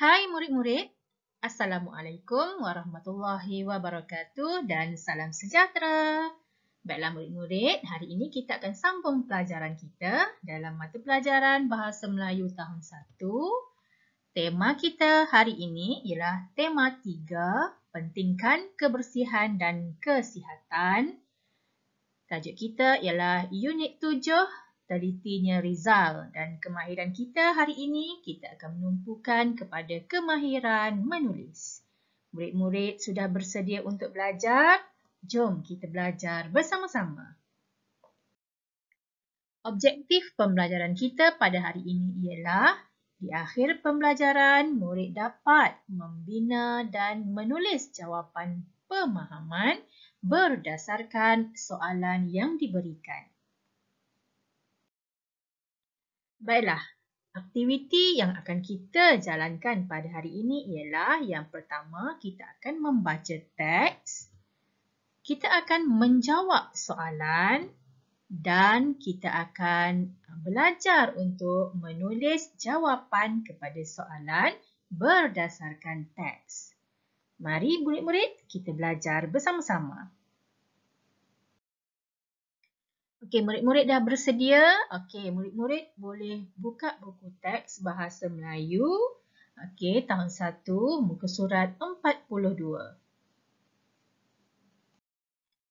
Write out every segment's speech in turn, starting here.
Hai murid-murid, Assalamualaikum warahmatullahi wabarakatuh dan salam sejahtera. Baiklah murid-murid, hari ini kita akan sambung pelajaran kita dalam mata pelajaran Bahasa Melayu Tahun 1. Tema kita hari ini ialah tema 3, Pentingkan Kebersihan dan Kesihatan. Tajuk kita ialah Unit 7, hospitalitinya Rizal dan kemahiran kita hari ini kita akan menumpukan kepada kemahiran menulis. Murid-murid sudah bersedia untuk belajar? Jom kita belajar bersama-sama. Objektif pembelajaran kita pada hari ini ialah di akhir pembelajaran, murid dapat membina dan menulis jawapan pemahaman berdasarkan soalan yang diberikan. Baiklah, aktiviti yang akan kita jalankan pada hari ini ialah yang pertama kita akan membaca teks, kita akan menjawab soalan dan kita akan uh, belajar untuk menulis jawapan kepada soalan berdasarkan teks. Mari murid-murid kita belajar bersama-sama. Okey, murid-murid dah bersedia? Okey, murid-murid boleh buka buku teks Bahasa Melayu. Okey, tahun 1, muka surat 42.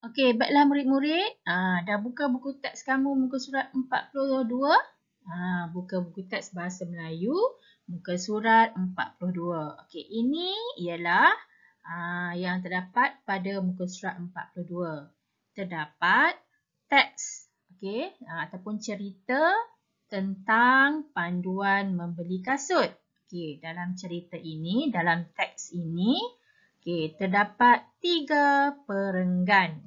Okey, baiklah murid-murid. Ah, dah buka buku teks kamu muka surat 42? Ha, ah, buka buku teks Bahasa Melayu, muka surat 42. Okey, ini ialah ha, yang terdapat pada muka surat 42. Terdapat teks okey, ah, ataupun cerita tentang panduan membeli kasut. Okey, dalam cerita ini, dalam teks ini, okey, terdapat tiga perenggan.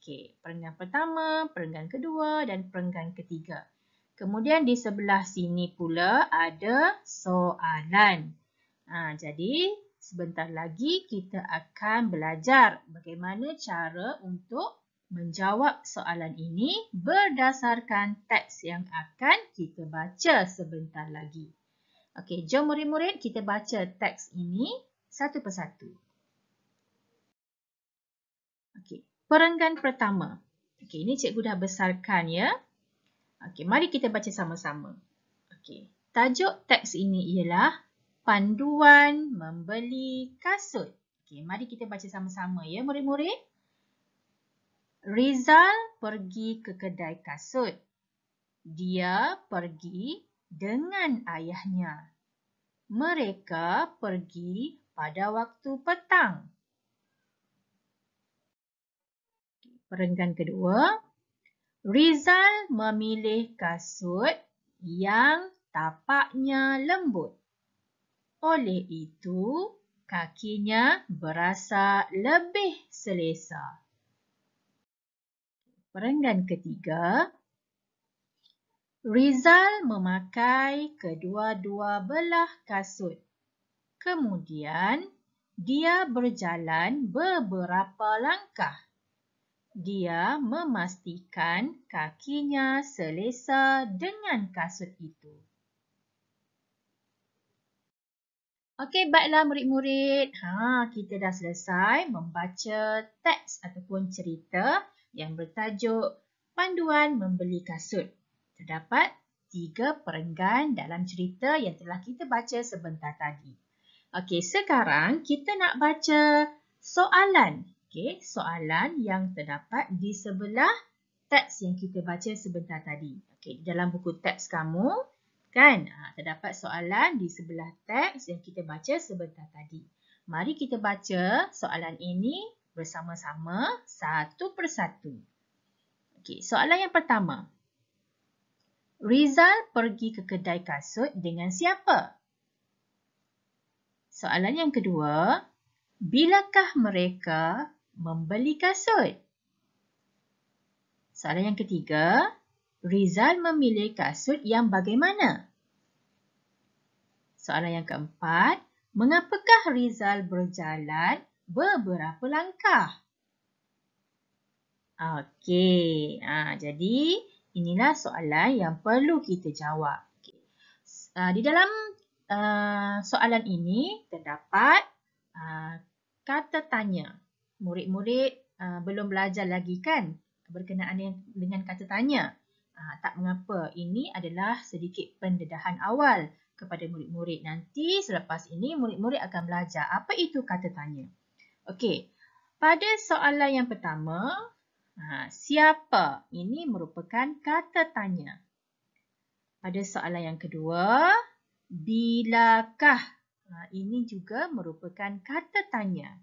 Okey, perenggan pertama, perenggan kedua dan perenggan ketiga. Kemudian di sebelah sini pula ada soalan. Ha, jadi, sebentar lagi kita akan belajar bagaimana cara untuk menjawab soalan ini berdasarkan teks yang akan kita baca sebentar lagi. Okey, jom murid-murid kita baca teks ini satu persatu. Okey, perenggan pertama. Okey, ini cikgu dah besarkan ya. Okey, mari kita baca sama-sama. Okey, tajuk teks ini ialah Panduan Membeli Kasut. Okey, mari kita baca sama-sama ya murid-murid. Rizal pergi ke kedai kasut. Dia pergi dengan ayahnya. Mereka pergi pada waktu petang. Perenggan kedua. Rizal memilih kasut yang tapaknya lembut. Oleh itu, kakinya berasa lebih selesa. Perenggan ketiga, Rizal memakai kedua-dua belah kasut. Kemudian, dia berjalan beberapa langkah. Dia memastikan kakinya selesa dengan kasut itu. Okey, baiklah murid-murid. Ha, kita dah selesai membaca teks ataupun cerita yang bertajuk Panduan Membeli Kasut. Terdapat tiga perenggan dalam cerita yang telah kita baca sebentar tadi. Okey, sekarang kita nak baca soalan. Okey, soalan yang terdapat di sebelah teks yang kita baca sebentar tadi. Okey, dalam buku teks kamu, kan, ha, terdapat soalan di sebelah teks yang kita baca sebentar tadi. Mari kita baca soalan ini bersama-sama satu persatu. Okey, soalan yang pertama. Rizal pergi ke kedai kasut dengan siapa? Soalan yang kedua, bilakah mereka membeli kasut? Soalan yang ketiga, Rizal memilih kasut yang bagaimana? Soalan yang keempat, mengapakah Rizal berjalan beberapa langkah. Okey, ha, jadi inilah soalan yang perlu kita jawab. Okay. Ha, uh, di dalam uh, soalan ini terdapat uh, kata tanya. Murid-murid uh, belum belajar lagi kan berkenaan dengan kata tanya. Uh, tak mengapa, ini adalah sedikit pendedahan awal kepada murid-murid. Nanti selepas ini murid-murid akan belajar apa itu kata tanya. Okey, pada soalan yang pertama, ha, siapa? Ini merupakan kata tanya. Pada soalan yang kedua, bilakah? Ha, ini juga merupakan kata tanya.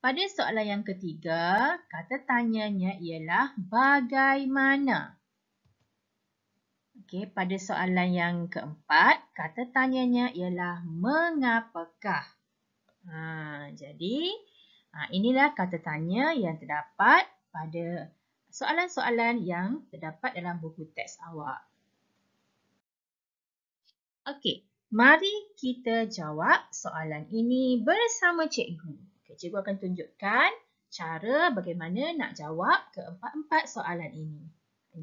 Pada soalan yang ketiga, kata tanyanya ialah bagaimana? Okey, pada soalan yang keempat, kata tanyanya ialah mengapakah? Ha, jadi, ha, inilah kata tanya yang terdapat pada soalan-soalan yang terdapat dalam buku teks awak. Okey, mari kita jawab soalan ini bersama cikgu. Okay, cikgu akan tunjukkan cara bagaimana nak jawab keempat-empat soalan ini.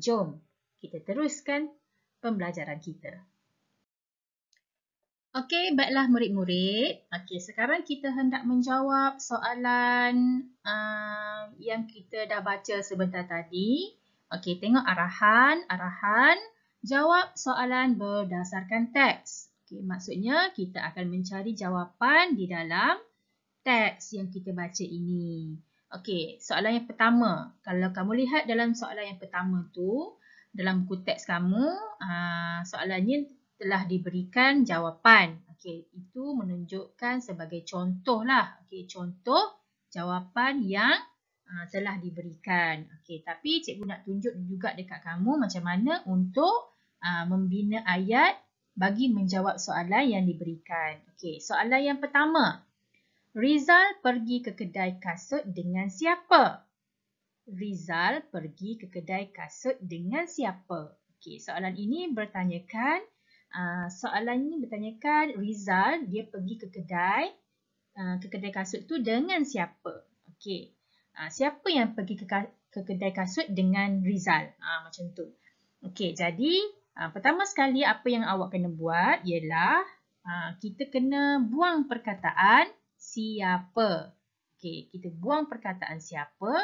Jom, kita teruskan pembelajaran kita. Okey, baiklah murid-murid. Okey, sekarang kita hendak menjawab soalan uh, yang kita dah baca sebentar tadi. Okey, tengok arahan. Arahan, jawab soalan berdasarkan teks. Okey, maksudnya kita akan mencari jawapan di dalam teks yang kita baca ini. Okey, soalan yang pertama. Kalau kamu lihat dalam soalan yang pertama tu, dalam buku teks kamu, uh, soalannya telah diberikan jawapan. Okey, itu menunjukkan sebagai contoh lah. Okey, contoh jawapan yang uh, telah diberikan. Okey, tapi cikgu nak tunjuk juga dekat kamu macam mana untuk uh, membina ayat bagi menjawab soalan yang diberikan. Okey, soalan yang pertama. Rizal pergi ke kedai kasut dengan siapa? Rizal pergi ke kedai kasut dengan siapa? Okey, soalan ini bertanyakan Ah, soalan ni bertanyakan Rizal dia pergi ke kedai uh, ke kedai kasut tu dengan siapa? Okey. Uh, siapa yang pergi ke, ke kedai kasut dengan Rizal? Uh, macam tu. Okey, jadi uh, pertama sekali apa yang awak kena buat ialah uh, kita kena buang perkataan siapa. Okey, kita buang perkataan siapa.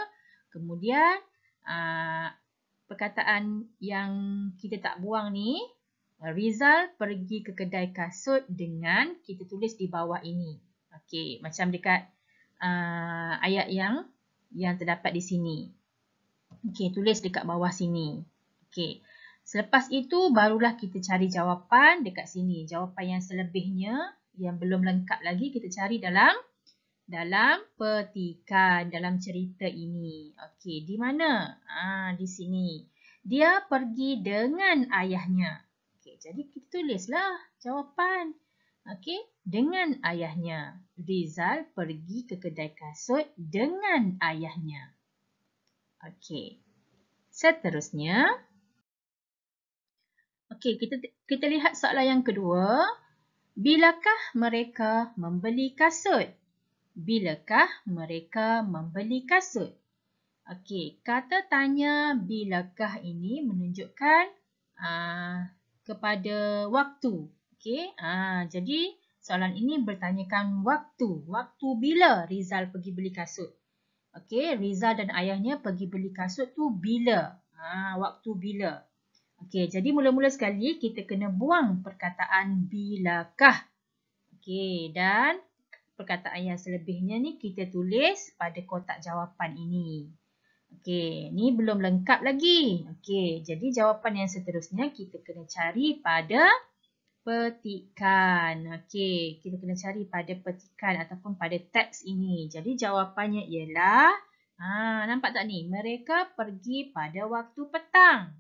Kemudian uh, perkataan yang kita tak buang ni Rizal pergi ke kedai kasut dengan kita tulis di bawah ini. Okey, macam dekat uh, ayat yang yang terdapat di sini. Okey, tulis dekat bawah sini. Okey, selepas itu barulah kita cari jawapan dekat sini. Jawapan yang selebihnya yang belum lengkap lagi kita cari dalam dalam petikan, dalam cerita ini. Okey, di mana? Ah, di sini. Dia pergi dengan ayahnya jadi kita tulislah jawapan. Okey, dengan ayahnya. Rizal pergi ke kedai kasut dengan ayahnya. Okey. Seterusnya. Okey, kita kita lihat soalan yang kedua. Bilakah mereka membeli kasut? Bilakah mereka membeli kasut? Okey, kata tanya bilakah ini menunjukkan uh, kepada waktu. Okey, ha, jadi soalan ini bertanyakan waktu. Waktu bila Rizal pergi beli kasut? Okey, Rizal dan ayahnya pergi beli kasut tu bila? Ha, waktu bila? Okey, jadi mula-mula sekali kita kena buang perkataan bilakah. Okey, dan perkataan yang selebihnya ni kita tulis pada kotak jawapan ini. Okey, ni belum lengkap lagi. Okey, jadi jawapan yang seterusnya kita kena cari pada petikan. Okey, kita kena cari pada petikan ataupun pada teks ini. Jadi jawapannya ialah, ha, nampak tak ni? Mereka pergi pada waktu petang.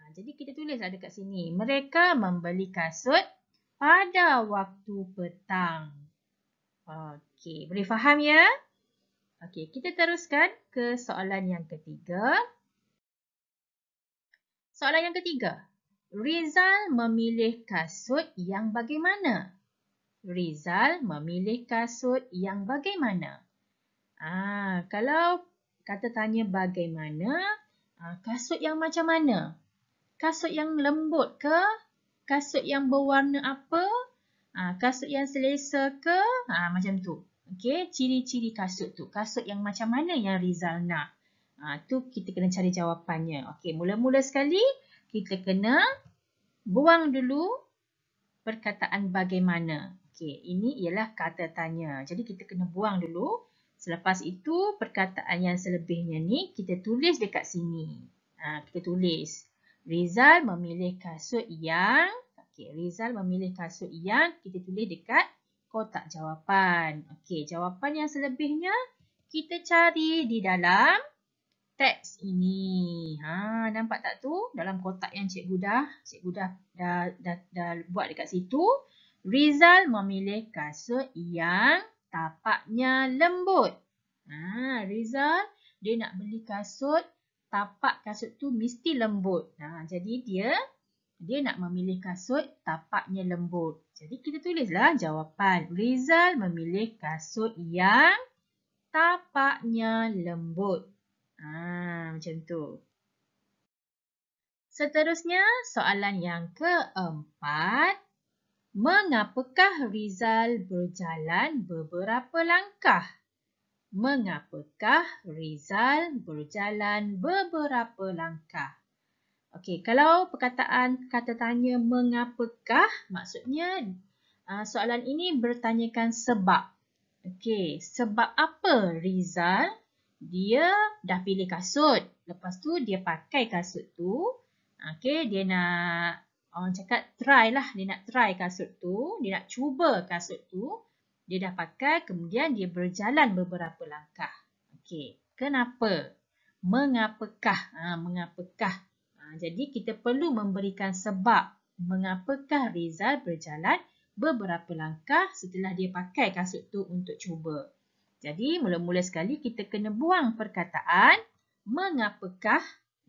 Ha, jadi kita tulis ada kat sini. Mereka membeli kasut pada waktu petang. Okey, boleh faham ya? Okey, kita teruskan ke soalan yang ketiga. Soalan yang ketiga. Rizal memilih kasut yang bagaimana? Rizal memilih kasut yang bagaimana? Ah, kalau kata tanya bagaimana, ah, kasut yang macam mana? Kasut yang lembut ke? Kasut yang berwarna apa? Ah, kasut yang selesa ke? Ah, macam tu. Okey, ciri-ciri kasut tu. Kasut yang macam mana yang Rizal nak? Ha, tu kita kena cari jawapannya. Okey, mula-mula sekali kita kena buang dulu perkataan bagaimana. Okey, ini ialah kata tanya. Jadi kita kena buang dulu. Selepas itu perkataan yang selebihnya ni kita tulis dekat sini. Ha, kita tulis. Rizal memilih kasut yang... Okey, Rizal memilih kasut yang kita tulis dekat kotak jawapan. Okey, jawapan yang selebihnya kita cari di dalam teks ini. Ha, nampak tak tu? Dalam kotak yang cikgu dah, cikgu dah dah, dah, dah dah buat dekat situ. Rizal memilih kasut yang tapaknya lembut. Ha, Rizal dia nak beli kasut, tapak kasut tu mesti lembut. Ha, jadi dia dia nak memilih kasut tapaknya lembut. Jadi kita tulislah jawapan. Rizal memilih kasut yang tapaknya lembut. Ha, macam tu. Seterusnya, soalan yang keempat. Mengapakah Rizal berjalan beberapa langkah? Mengapakah Rizal berjalan beberapa langkah? Okey, kalau perkataan kata tanya mengapakah, maksudnya ah, soalan ini bertanyakan sebab. Okey, sebab apa Rizal dia dah pilih kasut. Lepas tu dia pakai kasut tu. Okey, dia nak orang cakap try lah. Dia nak try kasut tu. Dia nak cuba kasut tu. Dia dah pakai kemudian dia berjalan beberapa langkah. Okey, kenapa? Mengapakah? Ha, mengapakah? Ah, jadi kita perlu memberikan sebab mengapakah Rizal berjalan beberapa langkah setelah dia pakai kasut tu untuk cuba. Jadi mula-mula sekali kita kena buang perkataan mengapakah.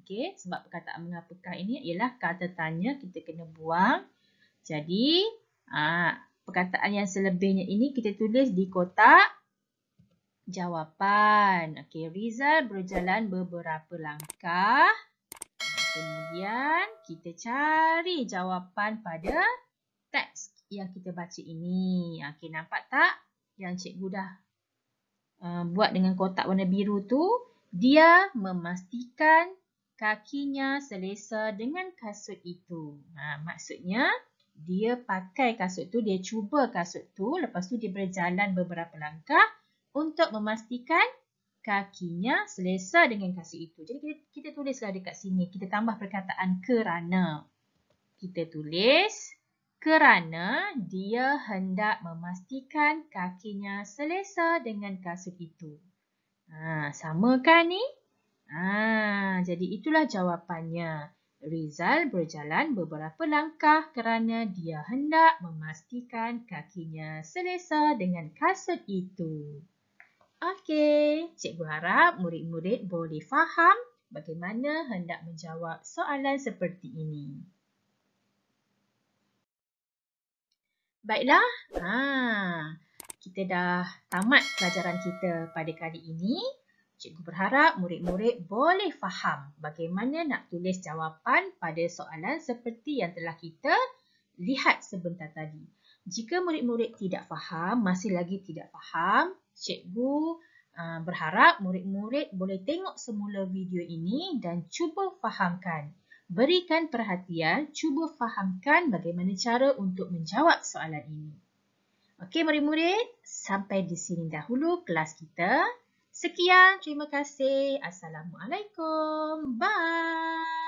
Okay, sebab perkataan mengapakah ini ialah kata tanya kita kena buang. Jadi aa, ah, perkataan yang selebihnya ini kita tulis di kotak jawapan. Okay, Rizal berjalan beberapa langkah kita cari jawapan pada teks yang kita baca ini. Okey, nampak tak? Yang cikgu dah uh, buat dengan kotak warna biru tu. Dia memastikan kakinya selesa dengan kasut itu. Ha, maksudnya, dia pakai kasut tu, dia cuba kasut tu. Lepas tu, dia berjalan beberapa langkah untuk memastikan kakinya selesa dengan kasih itu. Jadi kita, kita tulislah dekat sini. Kita tambah perkataan kerana. Kita tulis kerana dia hendak memastikan kakinya selesa dengan kasut itu. Ha, sama kan ni? Ha, jadi itulah jawapannya. Rizal berjalan beberapa langkah kerana dia hendak memastikan kakinya selesa dengan kasut itu. Okey, cikgu harap murid-murid boleh faham bagaimana hendak menjawab soalan seperti ini. Baiklah, ha, kita dah tamat pelajaran kita pada kali ini. Cikgu berharap murid-murid boleh faham bagaimana nak tulis jawapan pada soalan seperti yang telah kita lihat sebentar tadi. Jika murid-murid tidak faham, masih lagi tidak faham, cikgu ah, berharap murid-murid boleh tengok semula video ini dan cuba fahamkan. Berikan perhatian, cuba fahamkan bagaimana cara untuk menjawab soalan ini. Okey murid-murid, sampai di sini dahulu kelas kita. Sekian, terima kasih. Assalamualaikum. Bye.